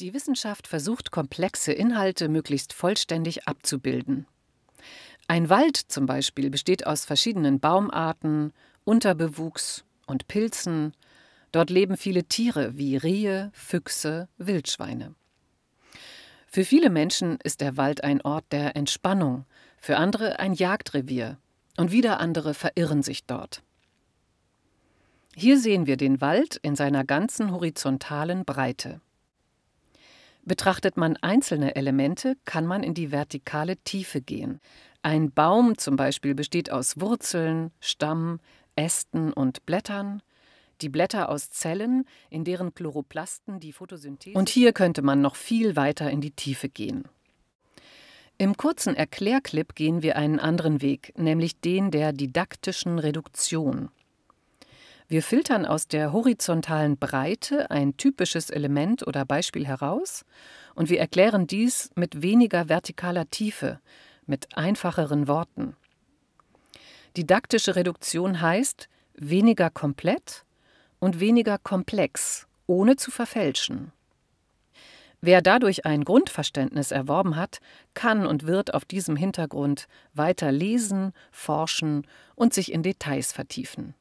Die Wissenschaft versucht, komplexe Inhalte möglichst vollständig abzubilden. Ein Wald zum Beispiel besteht aus verschiedenen Baumarten, Unterbewuchs und Pilzen. Dort leben viele Tiere wie Rehe, Füchse, Wildschweine. Für viele Menschen ist der Wald ein Ort der Entspannung, für andere ein Jagdrevier und wieder andere verirren sich dort. Hier sehen wir den Wald in seiner ganzen horizontalen Breite. Betrachtet man einzelne Elemente, kann man in die vertikale Tiefe gehen. Ein Baum zum Beispiel besteht aus Wurzeln, Stamm, Ästen und Blättern, die Blätter aus Zellen, in deren Chloroplasten die Photosynthese. Und hier könnte man noch viel weiter in die Tiefe gehen. Im kurzen Erklärclip gehen wir einen anderen Weg, nämlich den der didaktischen Reduktion. Wir filtern aus der horizontalen Breite ein typisches Element oder Beispiel heraus und wir erklären dies mit weniger vertikaler Tiefe, mit einfacheren Worten. Didaktische Reduktion heißt weniger komplett und weniger komplex, ohne zu verfälschen. Wer dadurch ein Grundverständnis erworben hat, kann und wird auf diesem Hintergrund weiter lesen, forschen und sich in Details vertiefen.